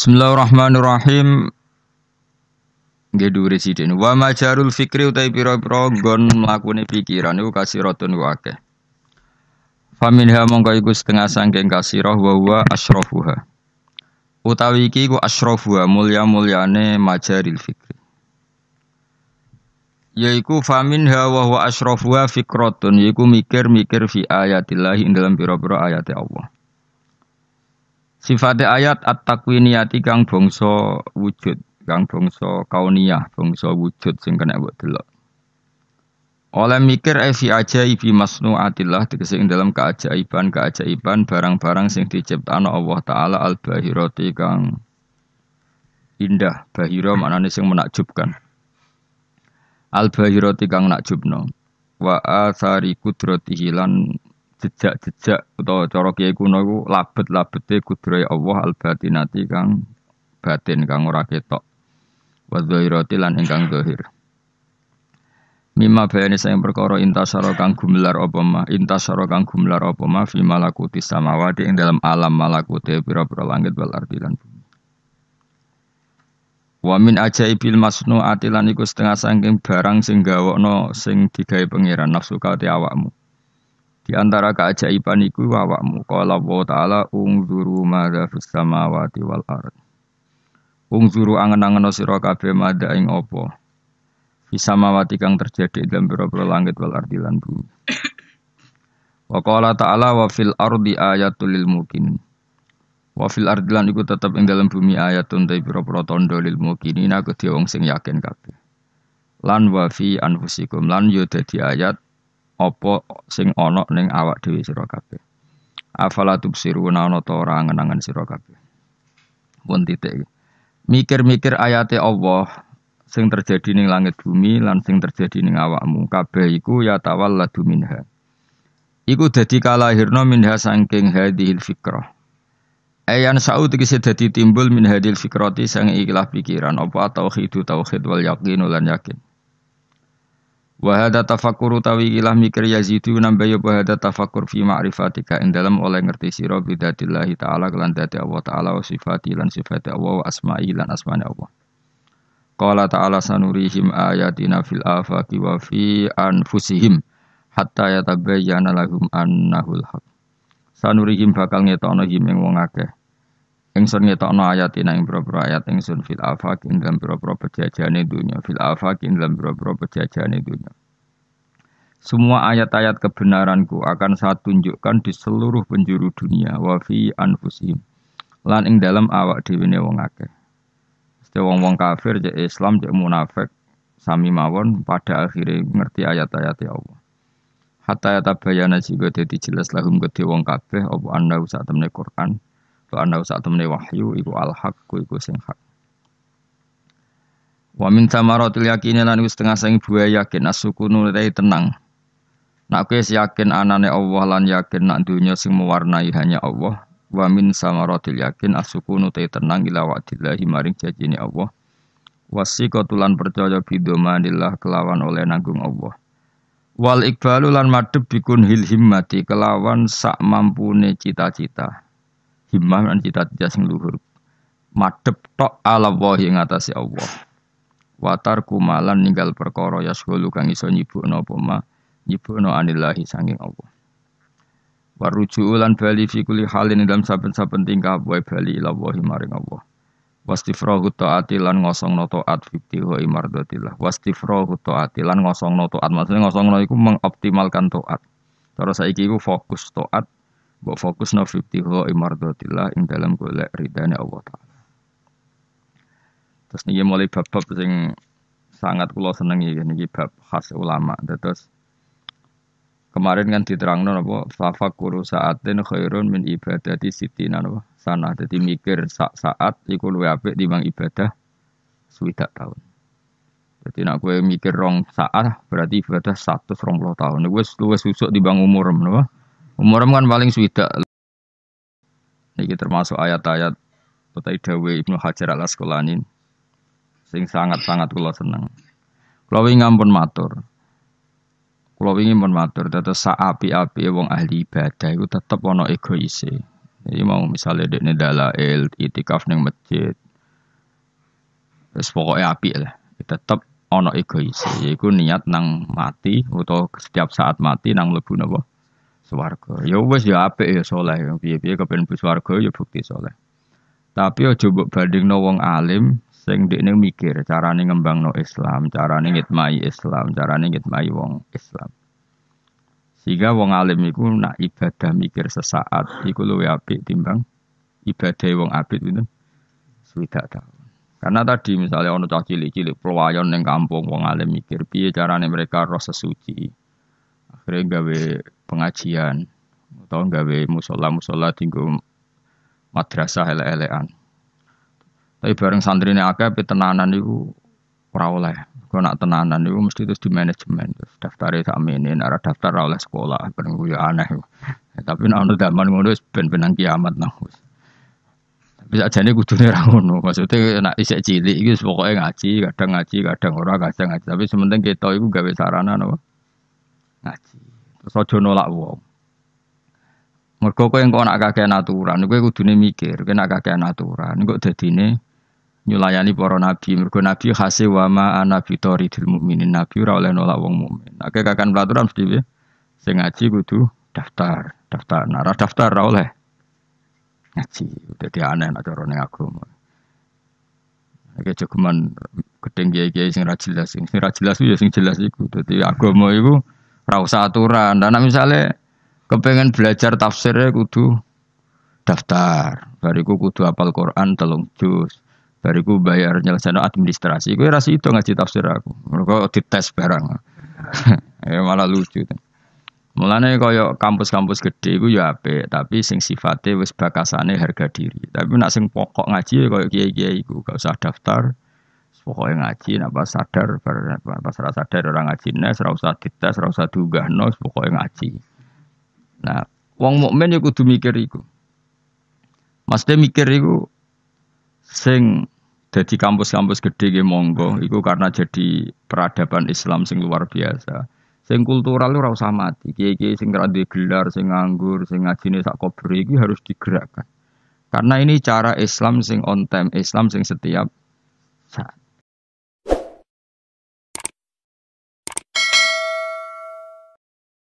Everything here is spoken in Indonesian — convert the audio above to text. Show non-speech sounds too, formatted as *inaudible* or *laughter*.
Bismillahirrahmanirrahim. Gedu residen. Wa majarul fikri utai piro piro gon melakukan pikiran iku kasiratun wa akeh. Faminha mongko iku setengah sangking kasih wa bahwa ashrofuha. Utawi iki iku ashrofuha mulia mulyane majaril fikri. Yaiku faminha wa huwa asyrafuha fikratun yaiku mikir-mikir fi ayatillahi dalam piro piro ayate Allah. Sifat ayat at-takwiniyati kang bangsa wujud, kang bangsa kauniyah, bangsa wujud sing kena mbok delok. Oleh mikir evi eh, masnu masnuatillah tegese ing dalam keajaiban-keajaiban barang-barang sing diciptakno Allah taala al bahiroti kang indah, bahira mana sing menakjubkan. Al-bahirati kang nakjubno. Wa asari kudratihi hilan jejak-jejak atau cara kiai kuno iku labet-labete kudrohe Allah al-batinati kang batin kang ora ketok. Wa dzahirati lan ingkang dzahir. Mimma bayani sayang perkara intasara kang gumelar apa ma intasara kang gumelar apa ma fi malakuti samawati ing dalam alam malakuti pira-pira langit wal ardi lan bumi. Wa min ajaibil masnuati lan iku setengah saking barang sing gawokno sing digawe pangeran nafsu kate awakmu. Di antara keajaiban itu awakmu kala wa ta'ala ungzuru madza fis samawati wal ard. Ungzuru angen-angen sira kabeh madza ing apa? Fis samawati kang terjadi dalam boro langit wal ardi lan bumi. Wa qala ta'ala wa fil ardi ayatul lil muqinin. Wa fil ardi lan iku tetep ing dalam bumi ayatun ta boro-boro tandha lil muqinin aku dhewe sing yakin kabeh. Lan wa fi anfusikum lan yo dadi ayat apa sing ana ning awak dhewe sira kabeh. Afala tubsiruna ana ta ora angen-angen sira kabeh. Pun titik. Mikir-mikir ayate Allah sing terjadi ning langit bumi lan sing terjadi ning awakmu kabeh iku ya tawalladu minha. Iku dadi kalahirna minha saking hadhil fikrah. Ayan saud tegese dadi timbul min hadil fikrati sang ikilah pikiran apa tauhid tauhid wal yakin ulan yakin. Wa hadza tafakkuru tawi ilah mikir yazidu nambah ya wa hadza tafakkur fi ma'rifatika ing dalam oleh ngerti sira bidadillahi taala kelan dadi Allah taala wa sifati lan sifat Allah wa asma'i lan asma'i Allah. Qala ta'ala sanurihim ayatina fil afaqi wa fi anfusihim hatta yatabayyana lahum annahul haq. Sanurihim bakal ngetokno him ing wong Ingsun ngetokno ayat ini yang berapa ayat ingsun fil afaq dalam berapa boro itu nya fil afaq dalam berapa boro itu nya. Semua ayat-ayat kebenaranku akan saya tunjukkan di seluruh penjuru dunia wa fi anfusim Lan ing dalam awak dhewe wong akeh. Mesti wong-wong kafir cek Islam cek munafik sami mawon pada akhirnya ngerti ayat-ayat ya Allah. Hatta yatabayana jigo dadi jelas lahum gede wong kabeh apa anda usah temne Quran Fa anna usah temne wahyu iku al haqqu iku sing hak. Wa min tamaratil yaqini lan wis tengah sing buaya yakin asukunu rai tenang. Nak kuwi yakin anane Allah lan yakin nak dunya sing mewarnai hanya Allah. Wa min samaratil yakin asukunu rai tenang ila wa'dillahi maring janjine Allah. lan percaya bidomanillah kelawan oleh nanggung Allah. Wal iqbalu lan madhep bikun hil himmati kelawan sak mampune cita-cita himam lan cita-cita sing luhur. Madep tok ala Allah ing atase Allah. Watar kumalan ninggal perkara yasghulu kang iso nyibukno apa ma nyibukno anillahi sanging Allah. Waruju ulan bali fi kulli halin dalam saben-saben tingkah wae bali ila wahi maring Allah. Wastifrahu ta'ati lan ngosongno ta'at fiktiho imardotillah. Wastifrahu ta'ati lan ngosongno ta'at maksudnya ngosongno iku mengoptimalkan ta'at. Terus saiki iku fokus ta'at bok fokus no fibtiho imardotillah ing dalam golek ridane Allah Ta'ala. Terus niki mulai bab-bab sing sangat kula senengi niki bab khas ulama. Terus kemarin kan diterangno apa fafakuru saatin khairun min ibadati sitina apa sana. Jadi mikir sak saat iku luwih apik timbang ibadah swidak tahun. Jadi nak gue mikir rong saat berarti ibadah satu rong puluh tahun. Gue luwes susuk di bang umur menapa? Muharram kan paling swidak. Ini termasuk ayat-ayat Betai Dawe Ibnu Hajar al Asqalani sing sangat-sangat kula seneng. Kula wingi ngampun matur. Kula wingi pun matur tetes sak api-api wong ahli ibadah iku tetep ana egoise. Jadi mau misalnya dekne dalail itikaf ning masjid. terus pokoke api lah. Tetep ono egoise yaiku niat nang mati utawa setiap saat mati nang lebu napa? swarga. Ya wis ya apik ya soleh, piye-piye kepen bu swarga ya bukti soleh. Tapi aja mbok bandingno wong alim sing dekne mikir carane ngembangno Islam, carane ngitmai Islam, carane ngitmai wong Islam. Sehingga wong alim iku nak ibadah mikir sesaat iku luwih apik timbang ibadah wong abid itu swidak tahun. Karena tadi misalnya ono cah cilik-cilik pelayan neng kampung wong alim mikir piye carane mereka roh sesuci akhirnya gawe pengajian atau gawe musola musola tinggal madrasah ele-elean tapi bareng santri ini agak tenanan itu rawleh kalau nak tenanan itu mesti terus di manajemen terus daftar itu aminin ada daftar oleh sekolah bareng gue ya aneh ya, tapi nak untuk zaman ngono ben benang kiamat nah bisa aja nih kudunya rangono maksudnya nak isek cilik itu pokoknya ngaji kadang ngaji kadang ora kadang ngaji tapi sementing kita itu gawe sarana nopo ngaji. Terus aja nolak wong. Mergo kowe engko nak kakean aturan, kowe kudune mikir, kowe nak kakean aturan, engko dadine nyulayani para nabi. Mergo nabi khase wa ma ana bitoridil mukminin. Nabi ora oleh nolak wong mukmin. Nek nah, kakean peraturan mesti piye? Sing ngaji kudu daftar, daftar. Nah, ra daftar ra oleh ngaji. Dadi aneh nek cara ning agama. Nek jogeman gedeng kiai-kiai sing ra jelas, sing ra jelas ya sing jelas iku. Dadi agama iku Ora aturan. Dan misalnya kepengen belajar tafsir ya kudu daftar. Bariku kudu apal Quran telung juz. Bariku bayar nyelesain administrasi. Gue rasa itu ngaji tafsir aku. Mereka tes barang. *laughs* ya malah lucu. Mulane kaya kampus-kampus gede Gue ya ape, tapi sing sifatnya wis bakasane harga diri. Tapi nak sing pokok ngaji kaya kiai-kiai iku gak usah daftar, pokoknya ngaji napa sadar pas serasa sadar orang ngaji nah serasa kita, serasa duga nos pokoknya ngaji nah uang mukmin ya kudu mikir iku maksudnya mikir iku sing jadi kampus-kampus gede ge monggo iku karena jadi peradaban Islam sing luar biasa sing kultural lu rasa mati kiki kiai sing ora gelar sing nganggur sing nih sak kobre itu harus digerakkan karena ini cara Islam sing on time Islam sing setiap saat